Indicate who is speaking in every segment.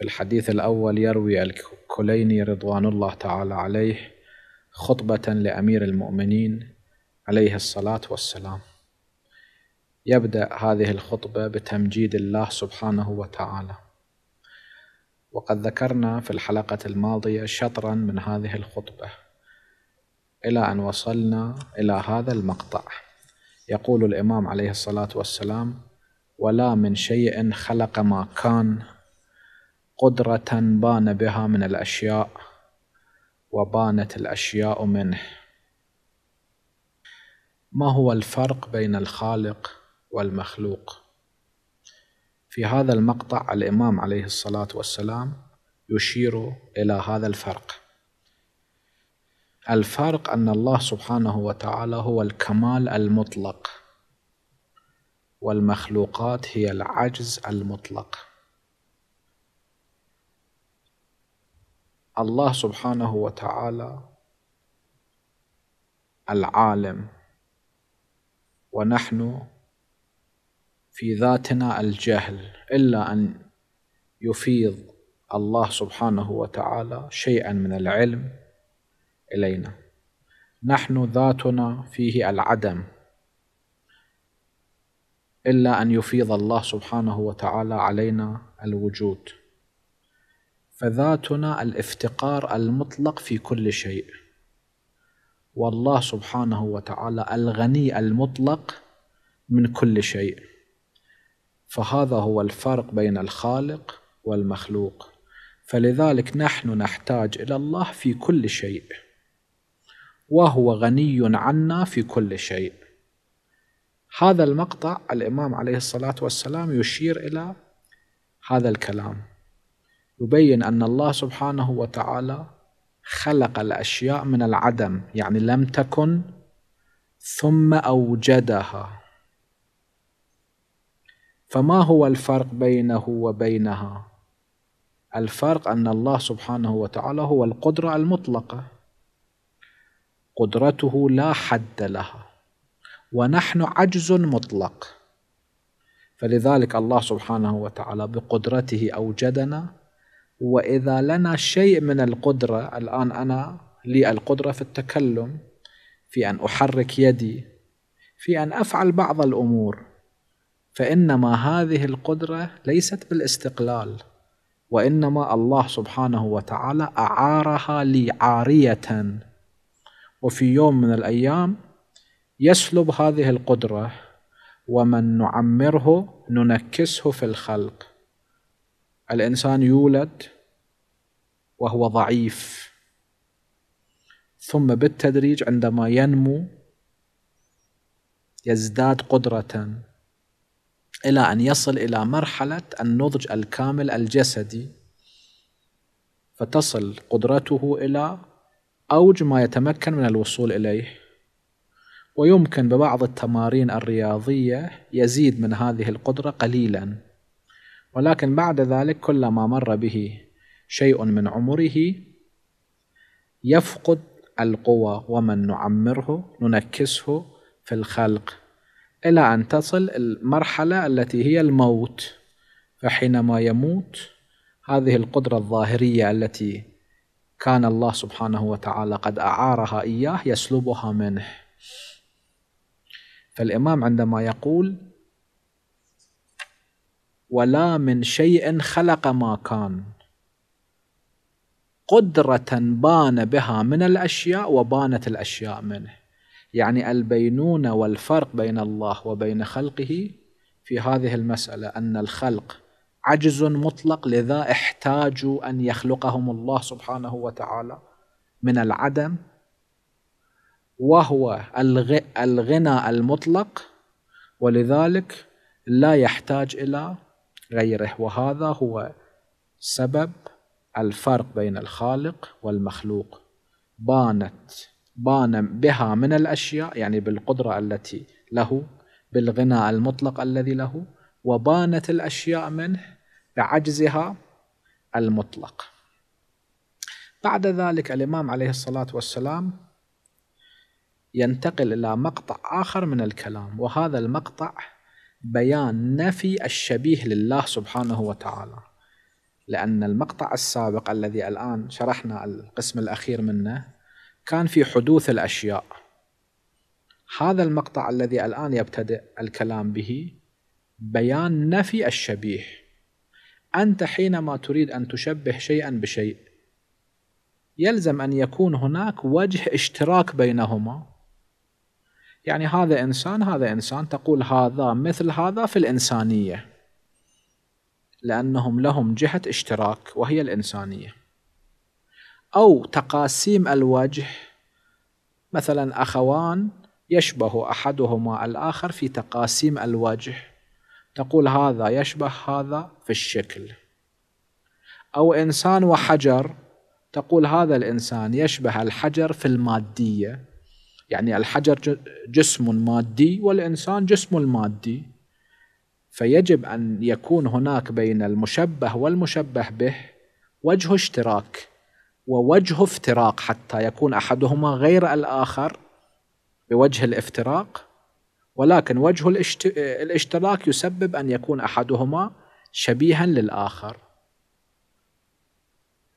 Speaker 1: في الحديث الأول يروي الكليني رضوان الله تعالى عليه خطبة لأمير المؤمنين عليه الصلاة والسلام يبدأ هذه الخطبة بتمجيد الله سبحانه وتعالى وقد ذكرنا في الحلقة الماضية شطرا من هذه الخطبة إلى أن وصلنا إلى هذا المقطع يقول الإمام عليه الصلاة والسلام ولا من شيء خلق ما كان قدرة بان بها من الأشياء وبانت الأشياء منه ما هو الفرق بين الخالق والمخلوق في هذا المقطع الإمام عليه الصلاة والسلام يشير إلى هذا الفرق الفرق أن الله سبحانه وتعالى هو الكمال المطلق والمخلوقات هي العجز المطلق الله سبحانه وتعالى العالم ونحن في ذاتنا الجهل الا ان يفيض الله سبحانه وتعالى شيئا من العلم الينا نحن ذاتنا فيه العدم الا ان يفيض الله سبحانه وتعالى علينا الوجود فذاتنا الافتقار المطلق في كل شيء والله سبحانه وتعالى الغني المطلق من كل شيء فهذا هو الفرق بين الخالق والمخلوق فلذلك نحن نحتاج الى الله في كل شيء وهو غني عنا في كل شيء هذا المقطع الامام عليه الصلاه والسلام يشير الى هذا الكلام يبين أن الله سبحانه وتعالى خلق الأشياء من العدم يعني لم تكن ثم أوجدها فما هو الفرق بينه وبينها الفرق أن الله سبحانه وتعالى هو القدرة المطلقة قدرته لا حد لها ونحن عجز مطلق فلذلك الله سبحانه وتعالى بقدرته أوجدنا واذا لنا شيء من القدره الان انا لي القدره في التكلم في ان احرك يدي في ان افعل بعض الامور فانما هذه القدره ليست بالاستقلال وانما الله سبحانه وتعالى اعارها لي عاريه وفي يوم من الايام يسلب هذه القدره ومن نعمره ننكسه في الخلق الانسان يولد وهو ضعيف ثم بالتدريج عندما ينمو يزداد قدره الى ان يصل الى مرحله النضج الكامل الجسدي فتصل قدرته الى اوج ما يتمكن من الوصول اليه ويمكن ببعض التمارين الرياضيه يزيد من هذه القدره قليلا ولكن بعد ذلك كلما مر به شيء من عمره يفقد القوى ومن نعمره ننكسه في الخلق إلى أن تصل المرحلة التي هي الموت فحينما يموت هذه القدرة الظاهرية التي كان الله سبحانه وتعالى قد أعارها إياه يسلبها منه فالإمام عندما يقول ولا من شيء خلق ما كان قدرة بان بها من الأشياء وبانت الأشياء منه يعني البينون والفرق بين الله وبين خلقه في هذه المسألة أن الخلق عجز مطلق لذا احتاجوا أن يخلقهم الله سبحانه وتعالى من العدم وهو الغنى المطلق ولذلك لا يحتاج إلى غيره وهذا هو سبب الفرق بين الخالق والمخلوق بانت بان بها من الأشياء يعني بالقدرة التي له بالغنى المطلق الذي له وبانت الأشياء منه بعجزها المطلق بعد ذلك الإمام عليه الصلاة والسلام ينتقل إلى مقطع آخر من الكلام وهذا المقطع بيان نفي الشبيه لله سبحانه وتعالى لأن المقطع السابق الذي الآن شرحنا القسم الأخير منه كان في حدوث الأشياء هذا المقطع الذي الآن يبتدئ الكلام به بيان نفي الشبيه أنت حينما تريد أن تشبه شيئا بشيء يلزم أن يكون هناك وجه اشتراك بينهما يعني هذا إنسان هذا إنسان تقول هذا مثل هذا في الإنسانية لأنهم لهم جهة اشتراك وهي الإنسانية أو تقاسيم الوجه مثلا أخوان يشبه أحدهما الآخر في تقاسيم الوجه تقول هذا يشبه هذا في الشكل أو إنسان وحجر تقول هذا الإنسان يشبه الحجر في المادية يعني الحجر جسم مادي والإنسان جسم المادي فيجب أن يكون هناك بين المشبه والمشبه به وجه اشتراك ووجه افتراق حتى يكون أحدهما غير الآخر بوجه الافتراق ولكن وجه الاشتراك يسبب أن يكون أحدهما شبيها للآخر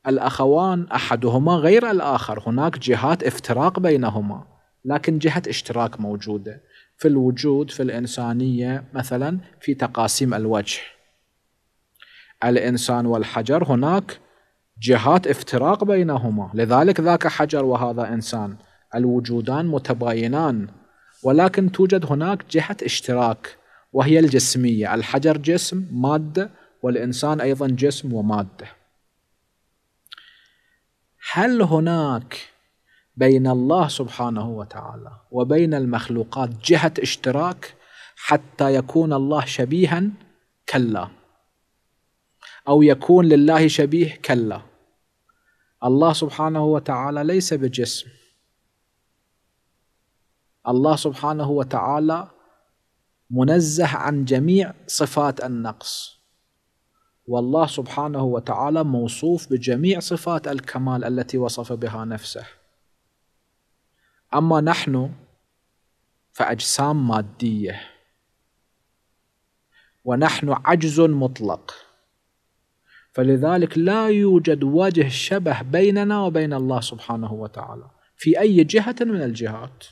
Speaker 1: الأخوان أحدهما غير الآخر هناك جهات افتراق بينهما لكن جهة اشتراك موجودة في الوجود في الإنسانية مثلا في تقاسيم الوجه الإنسان والحجر هناك جهات افتراق بينهما لذلك ذاك حجر وهذا إنسان الوجودان متباينان ولكن توجد هناك جهة اشتراك وهي الجسمية الحجر جسم مادة والإنسان أيضا جسم ومادة هل هناك بين الله سبحانه وتعالى وبين المخلوقات جهة اشتراك حتى يكون الله شبيها كلا أو يكون لله شبيه كلا الله سبحانه وتعالى ليس بجسم الله سبحانه وتعالى منزه عن جميع صفات النقص والله سبحانه وتعالى موصوف بجميع صفات الكمال التي وصف بها نفسه أما نحن فأجسام مادية ونحن عجز مطلق فلذلك لا يوجد وجه شبه بيننا وبين الله سبحانه وتعالى في أي جهة من الجهات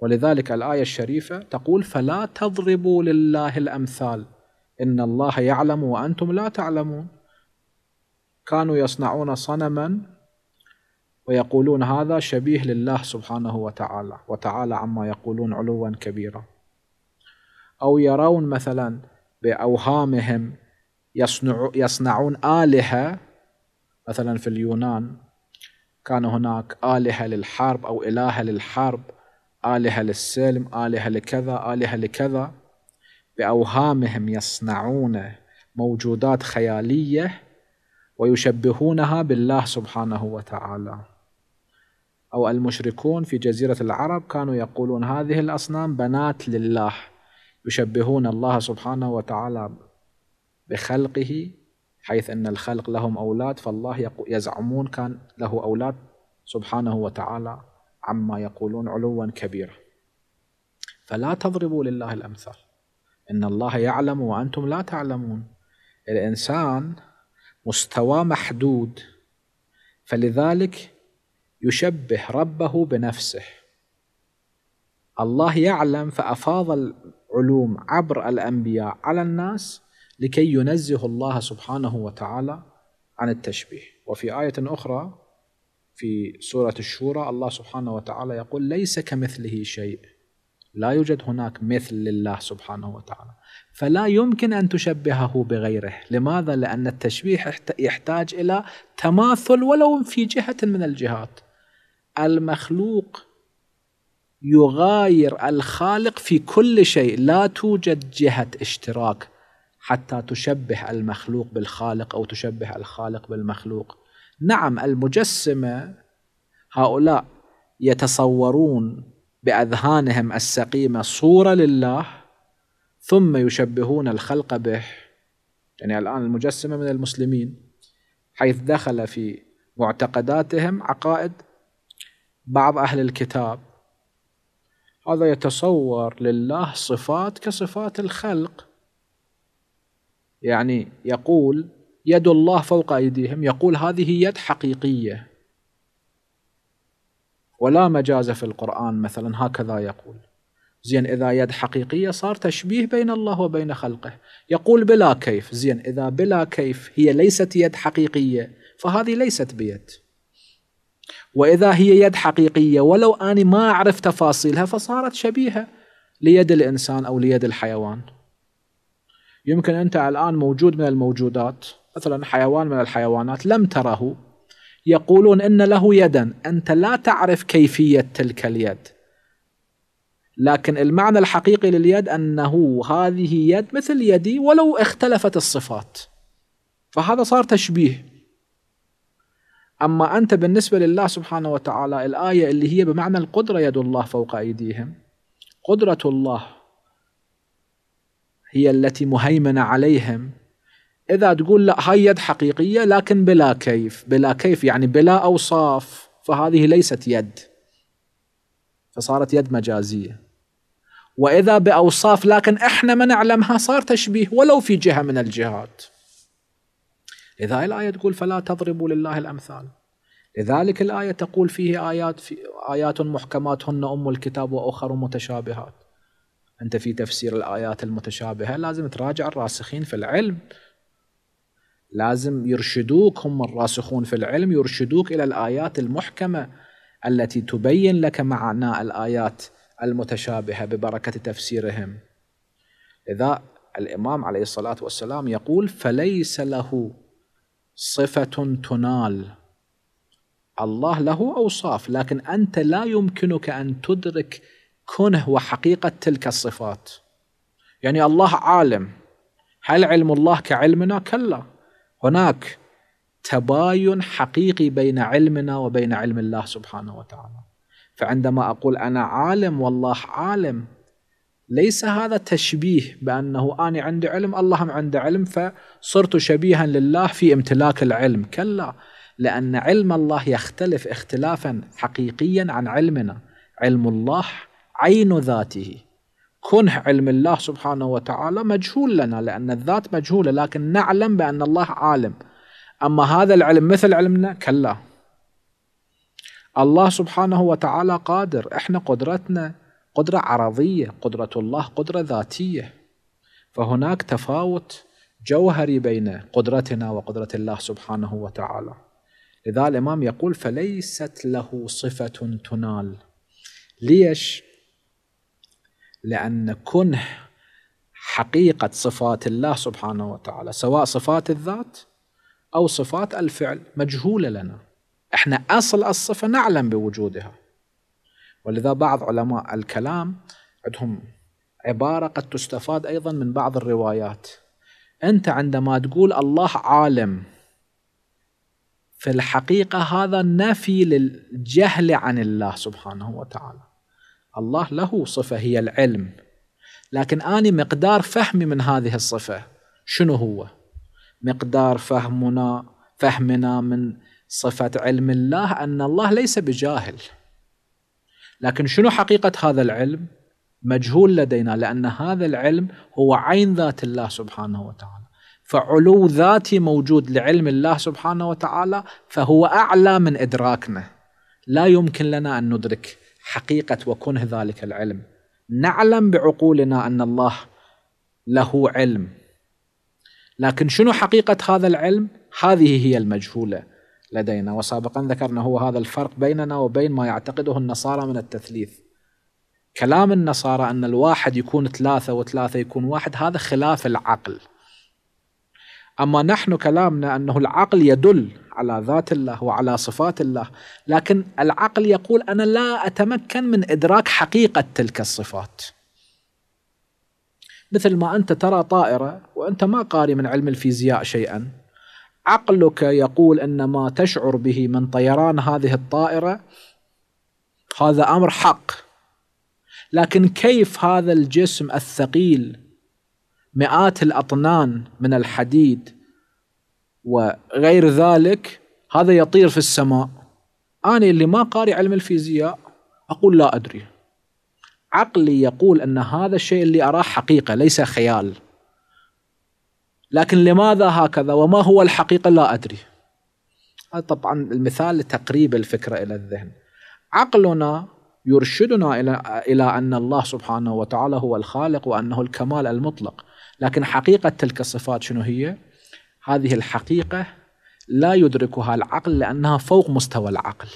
Speaker 1: ولذلك الآية الشريفة تقول فلا تضربوا لله الأمثال إن الله يعلم وأنتم لا تعلمون كانوا يصنعون صنما ويقولون هذا شبيه لله سبحانه وتعالى وتعالى عما يقولون علوا كبيرا أو يرون مثلا بأوهامهم يصنعون آلهة مثلا في اليونان كان هناك آلهة للحرب أو إلهة للحرب آلهة للسلم آلهة لكذا آلهة لكذا بأوهامهم يصنعون موجودات خيالية ويشبهونها بالله سبحانه وتعالى أو المشركون في جزيرة العرب كانوا يقولون هذه الأصنام بنات لله يشبهون الله سبحانه وتعالى بخلقه حيث أن الخلق لهم أولاد فالله يزعمون كان له أولاد سبحانه وتعالى عما يقولون علوا كبيرا فلا تضربوا لله الأمثال إن الله يعلم وأنتم لا تعلمون الإنسان مستواه محدود فلذلك يشبه ربه بنفسه الله يعلم فافاض العلوم عبر الانبياء على الناس لكي ينزه الله سبحانه وتعالى عن التشبيه وفي ايه اخرى في سوره الشورى الله سبحانه وتعالى يقول ليس كمثله شيء لا يوجد هناك مثل لله سبحانه وتعالى فلا يمكن أن تشبهه بغيره لماذا؟ لأن التشبيه يحتاج إلى تماثل ولو في جهة من الجهات المخلوق يغاير الخالق في كل شيء لا توجد جهة اشتراك حتى تشبه المخلوق بالخالق أو تشبه الخالق بالمخلوق نعم المجسمة هؤلاء يتصورون باذهانهم السقيمه صوره لله ثم يشبهون الخلق به يعني الان المجسمه من المسلمين حيث دخل في معتقداتهم عقائد بعض اهل الكتاب هذا يتصور لله صفات كصفات الخلق يعني يقول يد الله فوق ايديهم يقول هذه يد حقيقيه ولا مجاز في القرآن مثلا هكذا يقول زين إذا يد حقيقية صار تشبيه بين الله وبين خلقه يقول بلا كيف زين إذا بلا كيف هي ليست يد حقيقية فهذه ليست بيد وإذا هي يد حقيقية ولو أنا ما أعرف تفاصيلها فصارت شبيهة ليد الإنسان أو ليد الحيوان يمكن أنت الآن موجود من الموجودات مثلا حيوان من الحيوانات لم تره يقولون ان له يدا انت لا تعرف كيفيه تلك اليد لكن المعنى الحقيقي لليد انه هذه يد مثل يدي ولو اختلفت الصفات فهذا صار تشبيه اما انت بالنسبه لله سبحانه وتعالى الايه اللي هي بمعنى القدره يد الله فوق ايديهم قدره الله هي التي مهيمنه عليهم اذا تقول لا هي يد حقيقيه لكن بلا كيف بلا كيف يعني بلا اوصاف فهذه ليست يد فصارت يد مجازيه واذا باوصاف لكن احنا ما نعلمها صار تشبيه ولو في جهه من الجهات لذا الايه تقول فلا تضربوا لله الامثال لذلك الآية تقول فيه آيات في آيات محكمات هن أم الكتاب وأخر متشابهات أنت في تفسير الآيات المتشابهة لازم تراجع الراسخين في العلم لازم يرشدوك هم الراسخون في العلم يرشدوك إلى الآيات المحكمة التي تبين لك معنى الآيات المتشابهة ببركة تفسيرهم اذا الإمام عليه الصلاة والسلام يقول فليس له صفة تنال الله له أوصاف لكن أنت لا يمكنك أن تدرك كنه وحقيقة تلك الصفات يعني الله عالم هل علم الله كعلمنا؟ كلا هناك تباين حقيقي بين علمنا وبين علم الله سبحانه وتعالى فعندما اقول انا عالم والله عالم ليس هذا تشبيه بانه انا عندي علم اللهم عندي عنده علم فصرت شبيها لله في امتلاك العلم كلا لان علم الله يختلف اختلافا حقيقيا عن علمنا علم الله عين ذاته كنه علم الله سبحانه وتعالى مجهول لنا لأن الذات مجهولة لكن نعلم بأن الله عالم أما هذا العلم مثل علمنا كلا الله سبحانه وتعالى قادر احنا قدرتنا قدرة عرضية قدرة الله قدرة ذاتية فهناك تفاوت جوهري بين قدرتنا وقدرة الله سبحانه وتعالى لذا الإمام يقول فليست له صفة تنال ليش؟ لأن كنه حقيقة صفات الله سبحانه وتعالى سواء صفات الذات أو صفات الفعل مجهولة لنا احنا أصل الصفة نعلم بوجودها ولذا بعض علماء الكلام عندهم عبارة قد تستفاد أيضا من بعض الروايات أنت عندما تقول الله عالم في الحقيقة هذا نفي للجهل عن الله سبحانه وتعالى الله له صفة هي العلم لكن أنا مقدار فهمي من هذه الصفة شنو هو مقدار فهمنا فهمنا من صفة علم الله أن الله ليس بجاهل لكن شنو حقيقة هذا العلم مجهول لدينا لأن هذا العلم هو عين ذات الله سبحانه وتعالى فعلو ذاتي موجود لعلم الله سبحانه وتعالى فهو أعلى من إدراكنا لا يمكن لنا أن ندرك حقيقة وكنه ذلك العلم نعلم بعقولنا أن الله له علم لكن شنو حقيقة هذا العلم هذه هي المجهولة لدينا وسابقا ذكرنا هو هذا الفرق بيننا وبين ما يعتقده النصارى من التثليث كلام النصارى أن الواحد يكون ثلاثة وثلاثة يكون واحد هذا خلاف العقل أما نحن كلامنا أنه العقل يدل على ذات الله وعلى صفات الله لكن العقل يقول أنا لا أتمكن من إدراك حقيقة تلك الصفات مثل ما أنت ترى طائرة وأنت ما قاري من علم الفيزياء شيئا عقلك يقول أن ما تشعر به من طيران هذه الطائرة هذا أمر حق لكن كيف هذا الجسم الثقيل مئات الأطنان من الحديد وغير ذلك هذا يطير في السماء أنا اللي ما قارئ علم الفيزياء أقول لا أدري عقلي يقول أن هذا الشيء اللي أراه حقيقة ليس خيال لكن لماذا هكذا وما هو الحقيقة لا أدري هذا طبعا المثال لتقريب الفكرة إلى الذهن عقلنا يرشدنا إلى إلى أن الله سبحانه وتعالى هو الخالق وأنه الكمال المطلق لكن حقيقة تلك الصفات شنو هي هذه الحقيقة لا يدركها العقل لأنها فوق مستوى العقل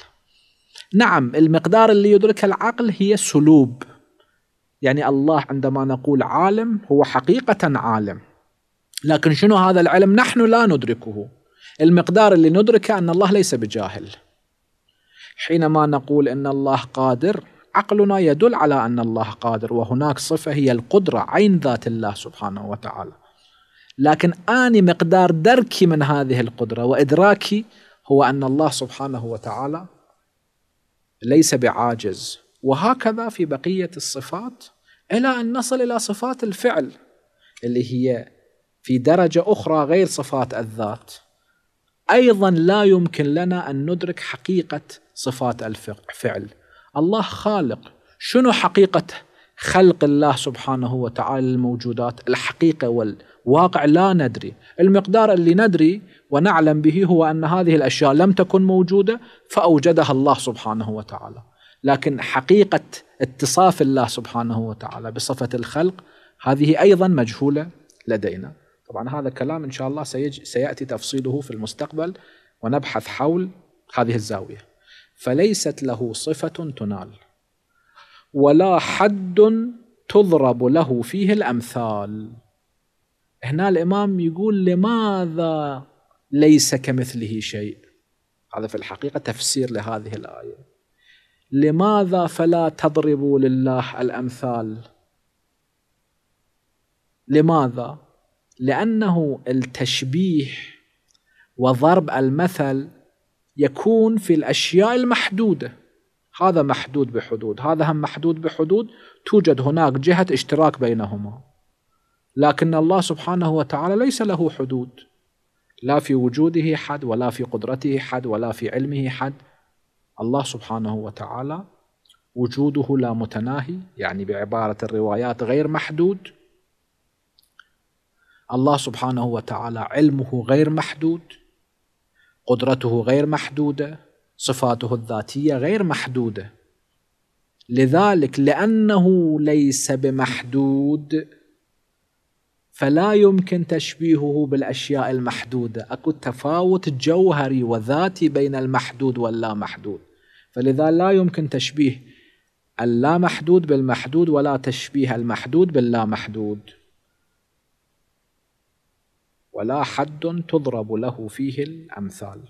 Speaker 1: نعم المقدار اللي يدركها العقل هي سلوب يعني الله عندما نقول عالم هو حقيقة عالم لكن شنو هذا العلم نحن لا ندركه المقدار اللي ندركه أن الله ليس بجاهل حينما نقول أن الله قادر عقلنا يدل على أن الله قادر وهناك صفة هي القدرة عين ذات الله سبحانه وتعالى لكن أني مقدار دركي من هذه القدرة وإدراكي هو أن الله سبحانه وتعالى ليس بعاجز وهكذا في بقية الصفات إلى أن نصل إلى صفات الفعل اللي هي في درجة أخرى غير صفات الذات أيضا لا يمكن لنا أن ندرك حقيقة صفات الفعل الله خالق شنو حقيقة خلق الله سبحانه وتعالى الموجودات الحقيقة والواقع لا ندري المقدار اللي ندري ونعلم به هو أن هذه الأشياء لم تكن موجودة فأوجدها الله سبحانه وتعالى لكن حقيقة اتصاف الله سبحانه وتعالى بصفة الخلق هذه أيضا مجهولة لدينا طبعا هذا كلام إن شاء الله سيأتي تفصيله في المستقبل ونبحث حول هذه الزاوية فليست له صفة تنال ولا حد تضرب له فيه الأمثال هنا الإمام يقول لماذا ليس كمثله شيء هذا في الحقيقة تفسير لهذه الآية لماذا فلا تضربوا لله الأمثال لماذا لأنه التشبيه وضرب المثل يكون في الأشياء المحدودة هذا محدود بحدود هذا هم محدود بحدود توجد هناك جهة اشتراك بينهما لكن الله سبحانه وتعالى ليس له حدود لا في وجوده حد ولا في قدرته حد ولا في علمه حد الله سبحانه وتعالى وجوده لا متناهي يعني بعبارة الروايات غير محدود الله سبحانه وتعالى علمه غير محدود قدرته غير محدوده صفاته الذاتيه غير محدوده لذلك لانه ليس بمحدود فلا يمكن تشبيهه بالاشياء المحدوده اكو تفاوت جوهري وذاتي بين المحدود واللا محدود فلذا لا يمكن تشبيه اللا محدود بالمحدود ولا تشبيه المحدود باللا محدود ولا حد تضرب له فيه الأمثال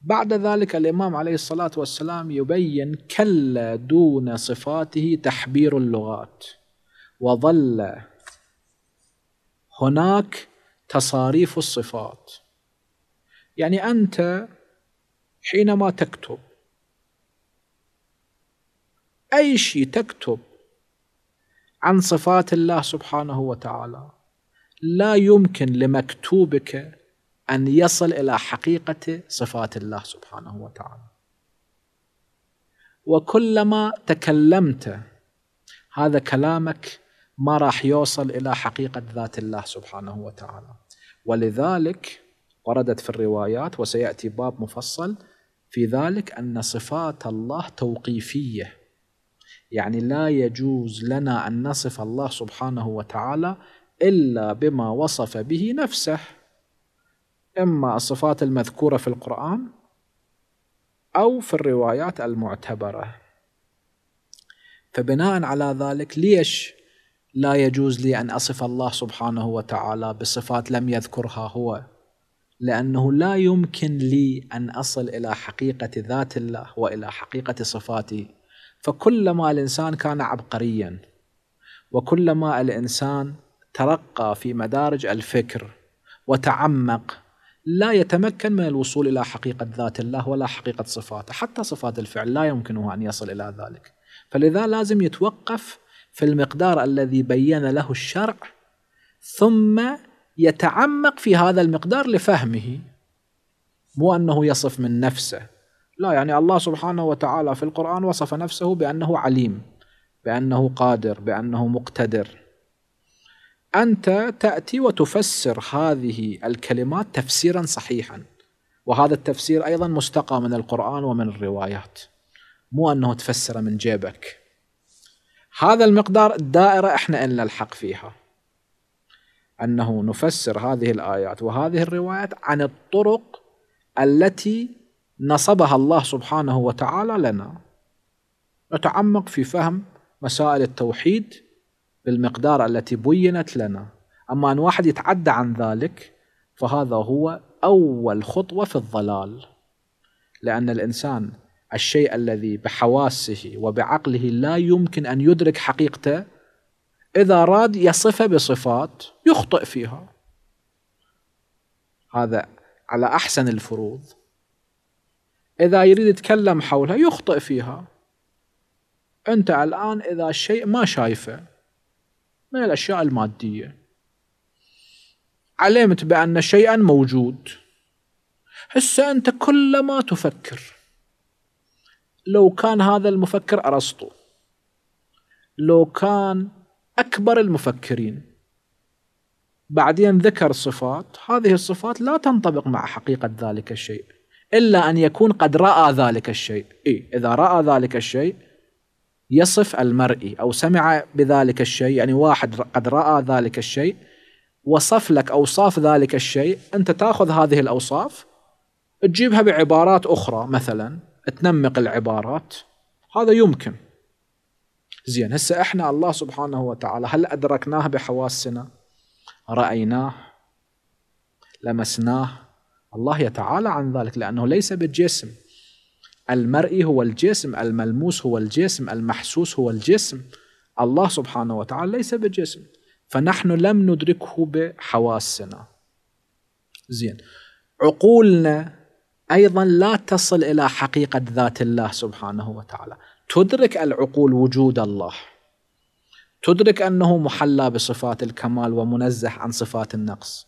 Speaker 1: بعد ذلك الإمام عليه الصلاة والسلام يبين كلا دون صفاته تحبير اللغات وظل هناك تصاريف الصفات يعني أنت حينما تكتب أي شيء تكتب عن صفات الله سبحانه وتعالى لا يمكن لمكتوبك أن يصل إلى حقيقة صفات الله سبحانه وتعالى وكلما تكلمت هذا كلامك ما راح يوصل إلى حقيقة ذات الله سبحانه وتعالى ولذلك وردت في الروايات وسيأتي باب مفصل في ذلك أن صفات الله توقيفية يعني لا يجوز لنا أن نصف الله سبحانه وتعالى إلا بما وصف به نفسه إما الصفات المذكورة في القرآن أو في الروايات المعتبرة فبناء على ذلك ليش لا يجوز لي أن أصف الله سبحانه وتعالى بصفات لم يذكرها هو لأنه لا يمكن لي أن أصل إلى حقيقة ذات الله وإلى حقيقة صفاته فكلما الإنسان كان عبقريا وكلما الإنسان ترقى في مدارج الفكر وتعمق لا يتمكن من الوصول الى حقيقه ذات الله ولا حقيقه صفاته، حتى صفات الفعل لا يمكنه ان يصل الى ذلك، فلذا لازم يتوقف في المقدار الذي بين له الشرع ثم يتعمق في هذا المقدار لفهمه مو انه يصف من نفسه لا يعني الله سبحانه وتعالى في القران وصف نفسه بانه عليم بانه قادر بانه مقتدر أنت تأتي وتفسر هذه الكلمات تفسيرا صحيحا وهذا التفسير أيضا مستقى من القرآن ومن الروايات مو أنه تفسر من جيبك هذا المقدار الدائرة إحنا إن نلحق فيها أنه نفسر هذه الآيات وهذه الروايات عن الطرق التي نصبها الله سبحانه وتعالى لنا نتعمق في فهم مسائل التوحيد بالمقدار التي بينت لنا أما أن واحد يتعدى عن ذلك فهذا هو أول خطوة في الضلال لأن الإنسان الشيء الذي بحواسه وبعقله لا يمكن أن يدرك حقيقته إذا راد يصفه بصفات يخطئ فيها هذا على أحسن الفروض إذا يريد يتكلم حولها يخطئ فيها أنت الآن إذا الشيء ما شايفه من الأشياء المادية علمت بأن شيئا موجود هسه أنت كلما تفكر لو كان هذا المفكر أرسطو لو كان أكبر المفكرين بعدين ذكر صفات هذه الصفات لا تنطبق مع حقيقة ذلك الشيء إلا أن يكون قد رأى ذلك الشيء إيه إذا رأى ذلك الشيء يصف المرئي أو سمع بذلك الشيء يعني واحد قد رأى ذلك الشيء وصف لك أوصاف ذلك الشيء أنت تأخذ هذه الأوصاف تجيبها بعبارات أخرى مثلا تنمق العبارات هذا يمكن زين هسه احنا الله سبحانه وتعالى هل ادركناه بحواسنا؟ رايناه لمسناه الله يتعالى عن ذلك لانه ليس بالجسم المرئي هو الجسم الملموس هو الجسم المحسوس هو الجسم الله سبحانه وتعالى ليس بجسم فنحن لم ندركه بحواسنا زين عقولنا أيضا لا تصل إلى حقيقة ذات الله سبحانه وتعالى تدرك العقول وجود الله تدرك أنه محلى بصفات الكمال ومنزه عن صفات النقص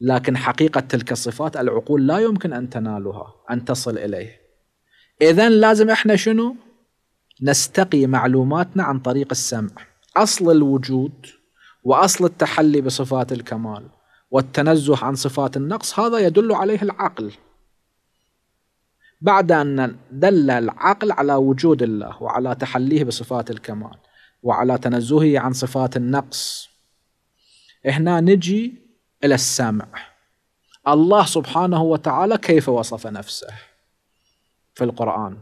Speaker 1: لكن حقيقة تلك الصفات العقول لا يمكن أن تنالها أن تصل إليه اذا لازم احنا شنو نستقي معلوماتنا عن طريق السمع اصل الوجود واصل التحلي بصفات الكمال والتنزه عن صفات النقص هذا يدل عليه العقل بعد ان دل العقل على وجود الله وعلى تحليه بصفات الكمال وعلى تنزهه عن صفات النقص هنا نجي الى السمع الله سبحانه وتعالى كيف وصف نفسه في القرآن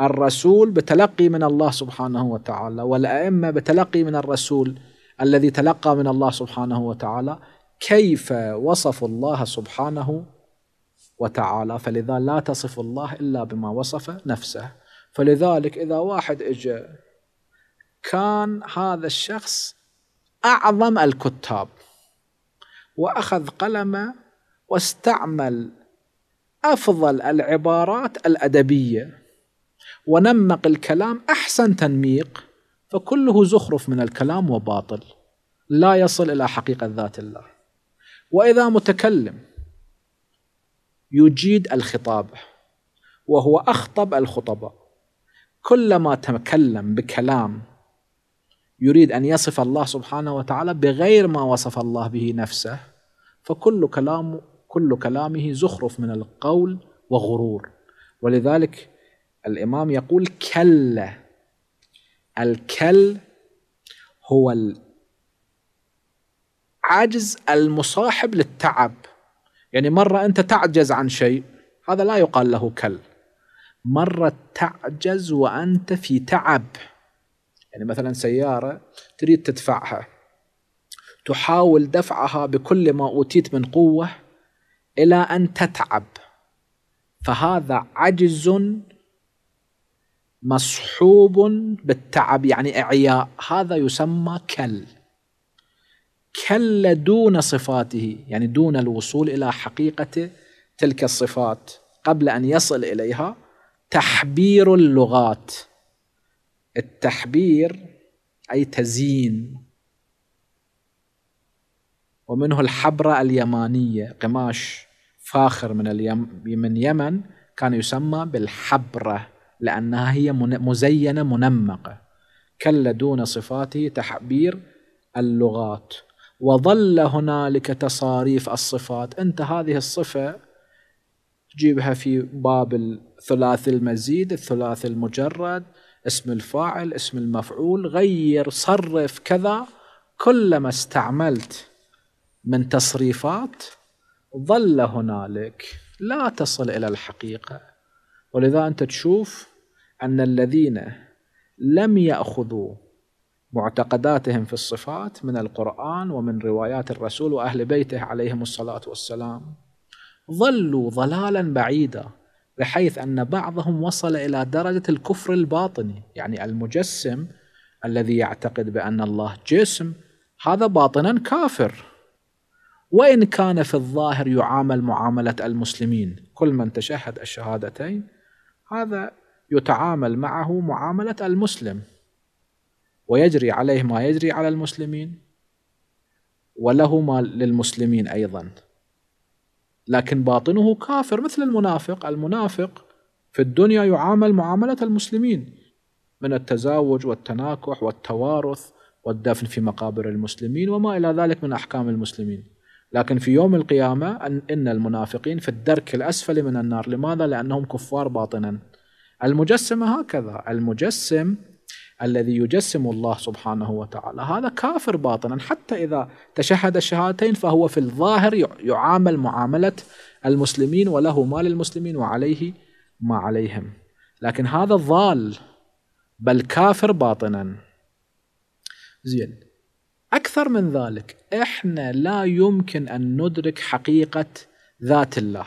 Speaker 1: الرسول بتلقي من الله سبحانه وتعالى والأئمة بتلقي من الرسول الذي تلقى من الله سبحانه وتعالى كيف وصفوا الله سبحانه وتعالى فلذا لا تصف الله إلا بما وصف نفسه فلذلك إذا واحد إجا كان هذا الشخص أعظم الكتاب وأخذ قلمه واستعمل أفضل العبارات الأدبية ونمق الكلام أحسن تنميق فكله زخرف من الكلام وباطل لا يصل إلى حقيقة ذات الله وإذا متكلم يجيد الخطاب وهو أخطب الخطباء كلما تكلم بكلام يريد أن يصف الله سبحانه وتعالى بغير ما وصف الله به نفسه فكل كلام كل كلامه زخرف من القول وغرور ولذلك الإمام يقول كلا الكل هو العجز المصاحب للتعب يعني مرة أنت تعجز عن شيء هذا لا يقال له كل مرة تعجز وأنت في تعب يعني مثلا سيارة تريد تدفعها تحاول دفعها بكل ما أوتيت من قوة الى ان تتعب فهذا عجز مصحوب بالتعب يعني اعياء هذا يسمى كل كل دون صفاته يعني دون الوصول الى حقيقه تلك الصفات قبل ان يصل اليها تحبير اللغات التحبير اي تزيين ومنه الحبرة اليمانية قماش فاخر من اليم من يمن كان يسمى بالحبرة لأنها هي مزينة منمقة كل دون صفاته تحبير اللغات وظل هنالك تصاريف الصفات أنت هذه الصفة تجيبها في باب الثلاثي المزيد الثلاثي المجرد اسم الفاعل اسم المفعول غير صرف كذا كلما استعملت من تصريفات ظل هنالك لا تصل الى الحقيقه ولذا انت تشوف ان الذين لم ياخذوا معتقداتهم في الصفات من القران ومن روايات الرسول واهل بيته عليهم الصلاه والسلام ظلوا ضلالا بعيدا بحيث ان بعضهم وصل الى درجه الكفر الباطني يعني المجسم الذي يعتقد بان الله جسم هذا باطنا كافر وإن كان في الظاهر يعامل معاملة المسلمين كل من تشهد الشهادتين هذا يتعامل معه معاملة المسلم ويجري عليه ما يجري على المسلمين وله ما للمسلمين أيضا لكن باطنه كافر مثل المنافق المنافق في الدنيا يعامل معاملة المسلمين من التزاوج والتناكح والتوارث والدفن في مقابر المسلمين وما إلى ذلك من أحكام المسلمين لكن في يوم القيامة أن, إن المنافقين في الدرك الأسفل من النار لماذا؟ لأنهم كفار باطنا المجسمة هكذا المجسم الذي يجسم الله سبحانه وتعالى هذا كافر باطنا حتى إذا تشهد الشهادتين فهو في الظاهر يعامل معاملة المسلمين وله مال المسلمين وعليه ما عليهم لكن هذا ضال بل كافر باطنا زين أكثر من ذلك إحنا لا يمكن أن ندرك حقيقة ذات الله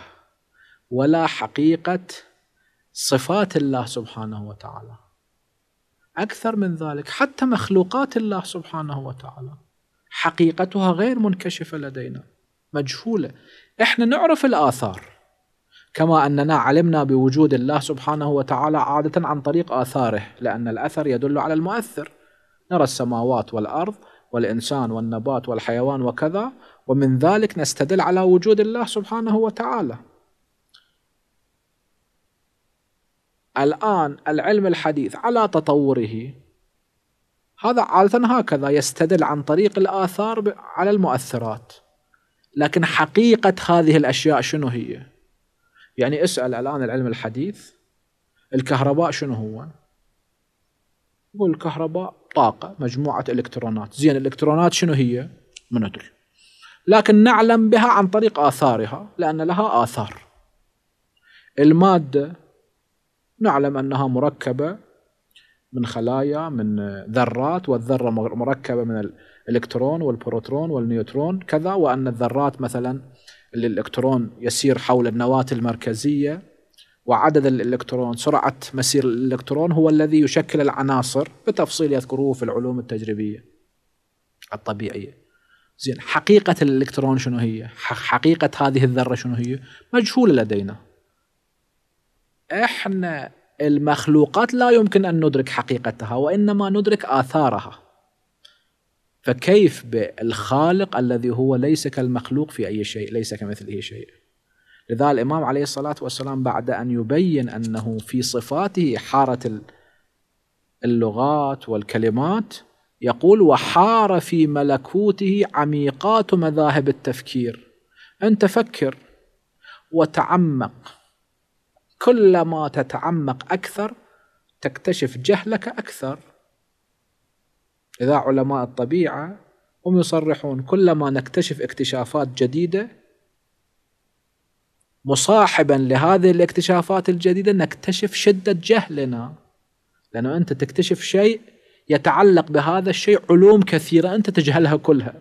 Speaker 1: ولا حقيقة صفات الله سبحانه وتعالى أكثر من ذلك حتى مخلوقات الله سبحانه وتعالى حقيقتها غير منكشفة لدينا مجهولة إحنا نعرف الآثار كما أننا علمنا بوجود الله سبحانه وتعالى عادة عن طريق آثاره لأن الأثر يدل على المؤثر نرى السماوات والأرض والإنسان والنبات والحيوان وكذا ومن ذلك نستدل على وجود الله سبحانه وتعالى الآن العلم الحديث على تطوره هذا عادة هكذا يستدل عن طريق الآثار على المؤثرات لكن حقيقة هذه الأشياء شنو هي؟ يعني اسأل الآن العلم الحديث الكهرباء شنو هو؟ والكهرباء طاقة مجموعة إلكترونات زين الإلكترونات شنو هي؟ ما ندري لكن نعلم بها عن طريق آثارها لأن لها آثار المادة نعلم أنها مركبة من خلايا من ذرات والذرة مركبة من الإلكترون والبروترون والنيوترون كذا وأن الذرات مثلا الإلكترون يسير حول النواة المركزية وعدد الإلكترون سرعة مسير الإلكترون هو الذي يشكل العناصر بتفصيل يذكروه في العلوم التجريبية الطبيعية زين حقيقة الإلكترون شنو هي حقيقة هذه الذرة شنو هي مجهولة لدينا إحنا المخلوقات لا يمكن أن ندرك حقيقتها وإنما ندرك آثارها فكيف بالخالق الذي هو ليس كالمخلوق في أي شيء ليس كمثله شيء لذا الإمام عليه الصلاة والسلام بعد أن يبين أنه في صفاته حارة اللغات والكلمات يقول وحار في ملكوته عميقات مذاهب التفكير أنت فكر وتعمق كلما تتعمق أكثر تكتشف جهلك أكثر إذا علماء الطبيعة هم يصرحون كلما نكتشف اكتشافات جديدة مصاحبا لهذه الاكتشافات الجديده نكتشف شده جهلنا لانه انت تكتشف شيء يتعلق بهذا الشيء علوم كثيره انت تجهلها كلها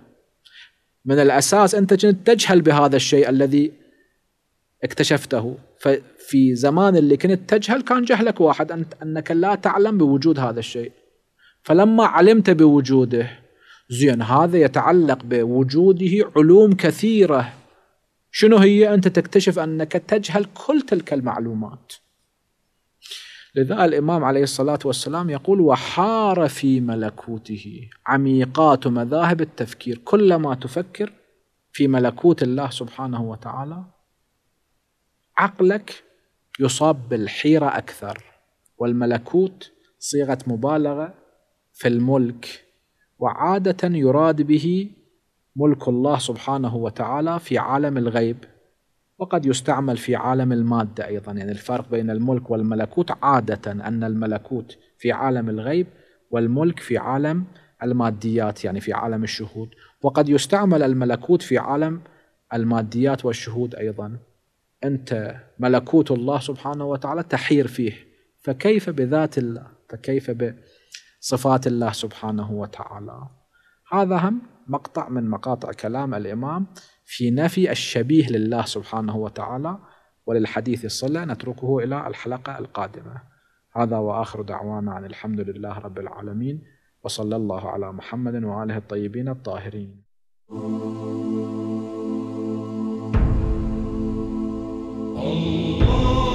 Speaker 1: من الاساس انت كنت تجهل بهذا الشيء الذي اكتشفته ففي زمان اللي كنت تجهل كان جهلك واحد أنت انك لا تعلم بوجود هذا الشيء فلما علمت بوجوده زين هذا يتعلق بوجوده علوم كثيره شنو هي أنت تكتشف أنك تجهل كل تلك المعلومات لذا الإمام عليه الصلاة والسلام يقول وحار في ملكوته عميقات مذاهب التفكير كلما تفكر في ملكوت الله سبحانه وتعالى عقلك يصاب بالحيرة أكثر والملكوت صيغة مبالغة في الملك وعادة يراد به ملك الله سبحانه وتعالى في عالم الغيب وقد يستعمل في عالم المادة أيضا يعني الفرق بين الملك والملكوت عادة أن الملكوت في عالم الغيب والملك في عالم الماديات يعني في عالم الشهود وقد يستعمل الملكوت في عالم الماديات والشهود أيضا أنت ملكوت الله سبحانه وتعالى تحير فيه فكيف بذات الله فكيف بصفات الله سبحانه وتعالى هذا هم مقطع من مقاطع كلام الإمام في نفي الشبيه لله سبحانه وتعالى وللحديث صلة نتركه إلى الحلقة القادمة هذا وآخر دعوانا عن الحمد لله رب العالمين وصلى الله على محمد وآله الطيبين الطاهرين Allah